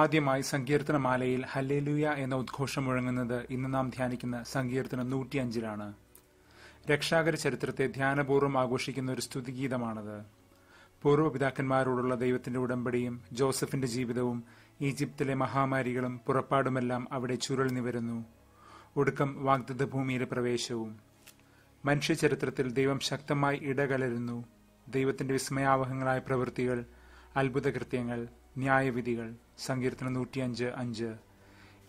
ആദ്യമായി സങ്കീർത്തനമാലയിൽ ഹല്ലേലൂയ എന്ന ഉദ്ഘോഷം മുഴങ്ങുന്നത് ഇന്ന് നാം ധ്യാനിക്കുന്ന സങ്കീർത്തനം നൂറ്റിയഞ്ചിലാണ് രക്ഷാകര ചരിത്രത്തെ ധ്യാനപൂർവ്വം ആഘോഷിക്കുന്ന ഒരു സ്തുതിഗീതമാണത് പൂർവ്വപിതാക്കന്മാരോടുള്ള ദൈവത്തിന്റെ ഉടമ്പടിയും ജോസഫിന്റെ ജീവിതവും ഈജിപ്തിലെ മഹാമാരികളും പുറപ്പാടുമെല്ലാം അവിടെ ചുരുളിനി വരുന്നു ഒടുക്കം വാഗ്ദത്ത ഭൂമിയിലെ പ്രവേശവും മനുഷ്യചരിത്രത്തിൽ ദൈവം ശക്തമായി ഇടകലരുന്നു ദൈവത്തിന്റെ വിസ്മയാവഹങ്ങളായ പ്രവൃത്തികൾ അത്ഭുതകൃത്യങ്ങൾ ന്യായവിധികൾ സങ്കീർത്തനം നൂറ്റിയഞ്ച് അഞ്ച്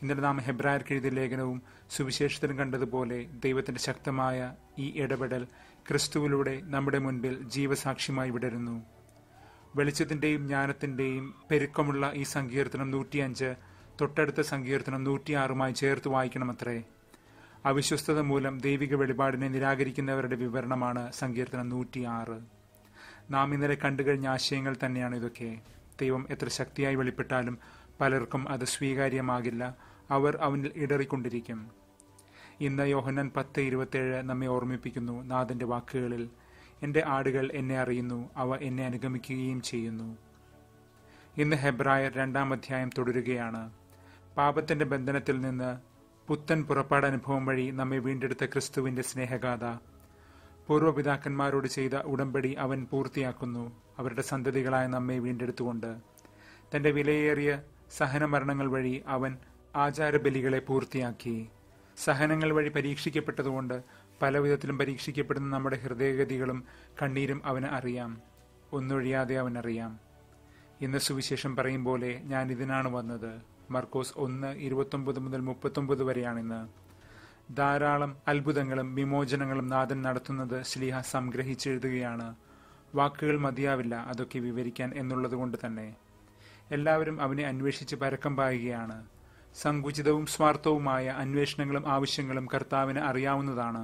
ഇന്നലെ നാം ഹെബ്രായർക്കെഴുതിയ ലേഖനവും സുവിശേഷത്തിനും കണ്ടതുപോലെ ദൈവത്തിന്റെ ശക്തമായ ഈ ഇടപെടൽ ക്രിസ്തുവിലൂടെ നമ്മുടെ മുൻപിൽ ജീവസാക്ഷ്യമായി വിടരുന്നു വെളിച്ചത്തിന്റെയും ജ്ഞാനത്തിന്റെയും പെരുക്കമുള്ള ഈ സങ്കീർത്തനം നൂറ്റിയഞ്ച് തൊട്ടടുത്ത സങ്കീർത്തനം നൂറ്റിയാറുമായി ചേർത്ത് വായിക്കണമത്രേ അവിശ്വസ്തത മൂലം ദൈവിക വെളിപാടിനെ നിരാകരിക്കുന്നവരുടെ വിവരണമാണ് സങ്കീർത്തനം നൂറ്റിയാറ് നാം ഇന്നലെ കണ്ടുകഴിഞ്ഞ ആശയങ്ങൾ തന്നെയാണ് ഇതൊക്കെ ദൈവം എത്ര ശക്തിയായി വെളിപ്പെട്ടാലും പലർക്കും അത് സ്വീകാര്യമാകില്ല അവർ അവനിൽ ഇടറിക്കൊണ്ടിരിക്കും ഇന്ന് യോഹന്നാൻ പത്ത് ഇരുപത്തേഴ് നമ്മെ ഓർമ്മിപ്പിക്കുന്നു നാഥൻ്റെ വാക്കുകളിൽ എൻ്റെ ആടുകൾ എന്നെ അറിയുന്നു അവ എന്നെ അനുഗമിക്കുകയും ചെയ്യുന്നു ഇന്ന് ഹെബ്രായർ രണ്ടാം അധ്യായം തുടരുകയാണ് പാപത്തിൻ്റെ ബന്ധനത്തിൽ നിന്ന് പുത്തൻ അനുഭവം വഴി നമ്മെ വീണ്ടെടുത്ത ക്രിസ്തുവിൻ്റെ സ്നേഹഗാഥ പൂർവ്വപിതാക്കന്മാരോട് ചെയ്ത ഉടമ്പടി അവൻ പൂർത്തിയാക്കുന്നു അവരുടെ സന്തതികളായ നമ്മെ വീണ്ടെടുത്തുകൊണ്ട് തന്റെ വിലയേറിയ സഹനമരണങ്ങൾ വഴി അവൻ ആചാരബലികളെ പൂർത്തിയാക്കി സഹനങ്ങൾ വഴി പരീക്ഷിക്കപ്പെട്ടതുകൊണ്ട് പല വിധത്തിലും പരീക്ഷിക്കപ്പെടുന്ന നമ്മുടെ ഹൃദയഗതികളും കണ്ണീരും അവന് അറിയാം ഒന്നൊഴിയാതെ അവൻ അറിയാം ഇന്ന് സുവിശേഷം പറയും പോലെ ഞാൻ ഇതിനാണ് വന്നത് മർക്കോസ് ഒന്ന് ഇരുപത്തൊമ്പത് മുതൽ മുപ്പത്തൊമ്പത് വരെയാണിന്ന് ധാരാളം അത്ഭുതങ്ങളും വിമോചനങ്ങളും നാഥൻ നടത്തുന്നത് ശ്ലീഹ സംഗ്രഹിച്ചെഴുതുകയാണ് വാക്കുകൾ മതിയാവില്ല അതൊക്കെ വിവരിക്കാൻ എന്നുള്ളതുകൊണ്ട് തന്നെ എല്ലാവരും അവനെ അന്വേഷിച്ച് പരക്കം പായുകയാണ് സങ്കുചിതവും സ്വാർത്ഥവുമായ അന്വേഷണങ്ങളും ആവശ്യങ്ങളും കർത്താവിന് അറിയാവുന്നതാണ്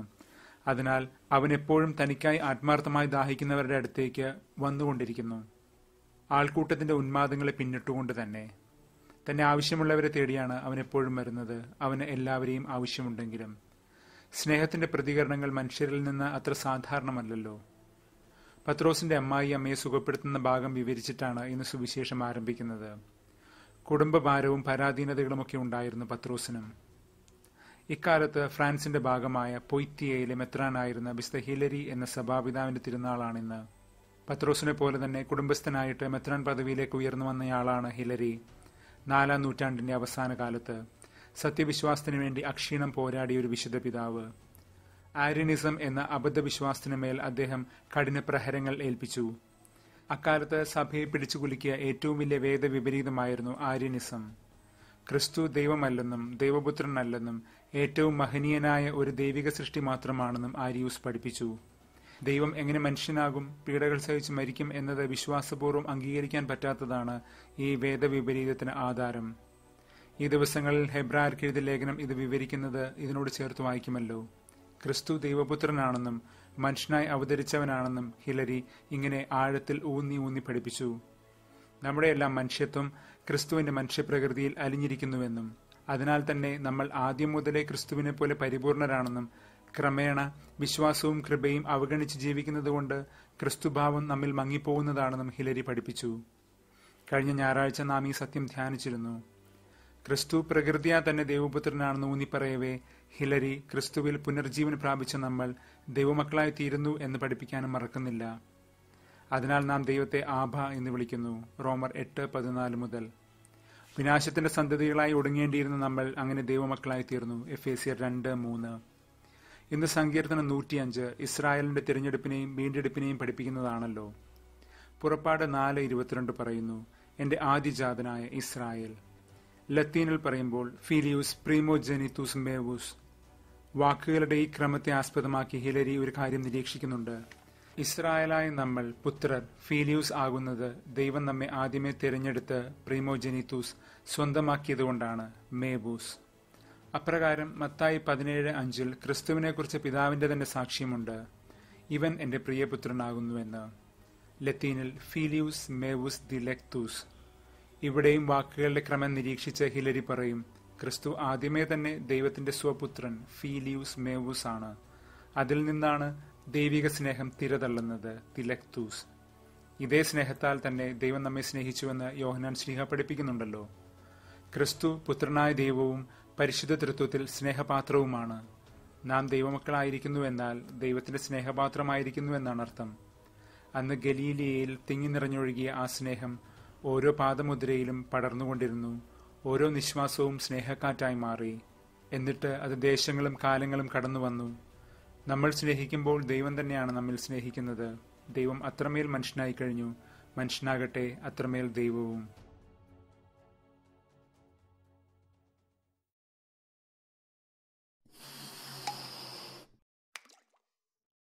അതിനാൽ അവൻ എപ്പോഴും തനിക്കായി ആത്മാർത്ഥമായി ദാഹിക്കുന്നവരുടെ അടുത്തേക്ക് വന്നുകൊണ്ടിരിക്കുന്നു ആൾക്കൂട്ടത്തിന്റെ ഉന്മാദങ്ങളെ പിന്നിട്ടുകൊണ്ട് തന്നെ തന്നെ ആവശ്യമുള്ളവരെ തേടിയാണ് അവൻ എപ്പോഴും വരുന്നത് അവന് എല്ലാവരെയും ആവശ്യമുണ്ടെങ്കിലും സ്നേഹത്തിന്റെ പ്രതികരണങ്ങൾ മനുഷ്യരിൽ നിന്ന് അത്ര സാധാരണമല്ലല്ലോ പത്രോസിന്റെ അമ്മായി അമ്മയെ സുഖപ്പെടുത്തുന്ന ഭാഗം വിവരിച്ചിട്ടാണ് ഇന്ന് സുവിശേഷം ആരംഭിക്കുന്നത് കുടുംബഭാരവും പരാധീനതകളുമൊക്കെ ഉണ്ടായിരുന്നു പത്രോസിനും ഇക്കാലത്ത് ഫ്രാൻസിന്റെ ഭാഗമായ പൊയ്ത്തിയയിലെ മെത്രാനായിരുന്ന ബിസ്ത ഹിലരി എന്ന സഭാപിതാവിന്റെ തിരുനാളാണിന്ന് പത്രോസിനെ പോലെ തന്നെ കുടുംബസ്ഥനായിട്ട് മെത്രാൻ പദവിയിലേക്ക് ഉയർന്നു വന്നയാളാണ് ഹിലരി നാലാം നൂറ്റാണ്ടിന്റെ അവസാന കാലത്ത് സത്യവിശ്വാസത്തിനു വേണ്ടി അക്ഷീണം പോരാടിയ ഒരു വിശുദ്ധ പിതാവ് ആര്യനിസം എന്ന മേൽ അദ്ദേഹം കഠിന പ്രഹരങ്ങൾ ഏൽപ്പിച്ചു അക്കാലത്ത് സഭയെ പിടിച്ചുകുലുക്കിയ ഏറ്റവും വലിയ വേദവിപരീതമായിരുന്നു ആര്യനിസം ക്രിസ്തു ദൈവമല്ലെന്നും ദൈവപുത്രനല്ലെന്നും ഏറ്റവും മഹനീയനായ ഒരു ദൈവിക സൃഷ്ടി മാത്രമാണെന്നും ആര്യൂസ് പഠിപ്പിച്ചു ദൈവം എങ്ങനെ മനുഷ്യനാകും പീഡകൾ സഹിച്ച് മരിക്കും എന്നത് വിശ്വാസപൂർവ്വം അംഗീകരിക്കാൻ പറ്റാത്തതാണ് ഈ വേദവിപരീതത്തിന് ആധാരം ഈ ദിവസങ്ങളിൽ ഹെബ്രാർക്ക് എഴുതിയ ലേഖനം ഇത് വിവരിക്കുന്നത് ഇതിനോട് ചേർത്ത് വായിക്കുമല്ലോ ക്രിസ്തു ദൈവപുത്രനാണെന്നും മനുഷ്യനായി അവതരിച്ചവനാണെന്നും ഹിലരി ഇങ്ങനെ ആഴത്തിൽ ഊന്നി ഊന്നി പഠിപ്പിച്ചു നമ്മുടെയെല്ലാം മനുഷ്യത്വം ക്രിസ്തുവിന്റെ മനുഷ്യപ്രകൃതിയിൽ അലിഞ്ഞിരിക്കുന്നുവെന്നും അതിനാൽ തന്നെ നമ്മൾ ആദ്യം മുതലേ ക്രിസ്തുവിനെ പോലെ പരിപൂർണരാണെന്നും ക്രമേണ വിശ്വാസവും കൃപയും അവഗണിച്ച് ജീവിക്കുന്നതുകൊണ്ട് ക്രിസ്തുഭാവം നമ്മിൽ മങ്ങിപ്പോകുന്നതാണെന്നും ഹിലരി പഠിപ്പിച്ചു കഴിഞ്ഞ ഞായറാഴ്ച നാം ഈ സത്യം ധ്യാനിച്ചിരുന്നു ക്രിസ്തു പ്രകൃതിയാ തന്നെ ദൈവപുത്രനാണെന്ന് ഊന്നിപ്പറയവേ ഹിലരി ക്രിസ്തുവിൽ പുനർജീവൻ പ്രാപിച്ച നമ്മൾ ദൈവമക്കളായി തീരുന്നു എന്ന് പഠിപ്പിക്കാനും മറക്കുന്നില്ല അതിനാൽ നാം ദൈവത്തെ ആഭ എന്ന് വിളിക്കുന്നു റോമർ എട്ട് പതിനാല് മുതൽ വിനാശത്തിന്റെ സന്തതികളായി ഒടുങ്ങേണ്ടിയിരുന്ന നമ്മൾ അങ്ങനെ ദൈവമക്കളായി തീർന്നു എഫ് എ സി രണ്ട് മൂന്ന് ഇന്ന് സങ്കീർത്തനം നൂറ്റിയഞ്ച് ഇസ്രായേലിന്റെ തിരഞ്ഞെടുപ്പിനെയും വീണ്ടെടുപ്പിനെയും പഠിപ്പിക്കുന്നതാണല്ലോ പുറപ്പാട് നാല് ഇരുപത്തിരണ്ട് പറയുന്നു എന്റെ ആദിജാതനായ ഇസ്രായേൽ ലത്തീനിൽ പറയുമ്പോൾ ഫിലിയൂസ് പ്രീമോജെനിത്തൂസ് മേവൂസ് വാക്കുകളുടെ ഈ ക്രമത്തെ ആസ്പദമാക്കി ഹിലരി ഒരു കാര്യം നിരീക്ഷിക്കുന്നുണ്ട് ഇസ്രായേലായ നമ്മൾ പുത്രർ ഫീലിയൂസ് ആകുന്നത് ദൈവം നമ്മെ ആദ്യമേ തിരഞ്ഞെടുത്ത് പ്രീമോജെനിത്തൂസ് സ്വന്തമാക്കിയതുകൊണ്ടാണ് മേബൂസ് അപ്രകാരം മത്തായി പതിനേഴ് അഞ്ചിൽ ക്രിസ്തുവിനെക്കുറിച്ച് പിതാവിന്റെ തന്നെ സാക്ഷ്യമുണ്ട് ഇവൻ എന്റെ പ്രിയപുത്രനാകുന്നുവെന്ന് ലത്തീനിൽ ഫീലിയൂസ് മേവുസ് ദി ലെക്തൂസ് ഇവിടെയും വാക്കുകളുടെ ക്രമം നിരീക്ഷിച്ച ഹിലരി പറയും ക്രിസ്തു ആദ്യമേ തന്നെ ദൈവത്തിന്റെ സ്വപുത്രൻ ഫീലിയൂസ് മേവൂസ് ആണ് അതിൽ നിന്നാണ് ദൈവിക സ്നേഹം തിരതള്ളുന്നത് തിലക്തൂസ് ഇതേ സ്നേഹത്താൽ തന്നെ ദൈവം നമ്മെ സ്നേഹിച്ചുവെന്ന് യോഹനാൻ സ്നേഹപ്പെടിപ്പിക്കുന്നുണ്ടല്ലോ പഠിപ്പിക്കുന്നുണ്ടല്ലോ ക്രിസ്തു പുത്രനായ ദൈവവും പരിശുദ്ധ തൃത്വത്തിൽ സ്നേഹപാത്രവുമാണ് നാം ദൈവമക്കളായിരിക്കുന്നുവെന്നാൽ ദൈവത്തിന്റെ സ്നേഹപാത്രമായിരിക്കുന്നു എന്നാണ് അർത്ഥം അന്ന് ഗലീലിയയിൽ തിങ്ങി നിറഞ്ഞൊഴുകിയ ആ സ്നേഹം ഓരോ പാദമുദ്രയിലും പടർന്നുകൊണ്ടിരുന്നു ഓരോ നിശ്വാസവും സ്നേഹക്കാറ്റായി മാറി എന്നിട്ട് അത് ദേശങ്ങളും കാലങ്ങളും കടന്നു വന്നു നമ്മൾ സ്നേഹിക്കുമ്പോൾ ദൈവം തന്നെയാണ് നമ്മിൽ സ്നേഹിക്കുന്നത് ദൈവം അത്രമേൽ മനുഷ്യനായി കഴിഞ്ഞു മനുഷ്യനാകട്ടെ അത്രമേൽ ദൈവവും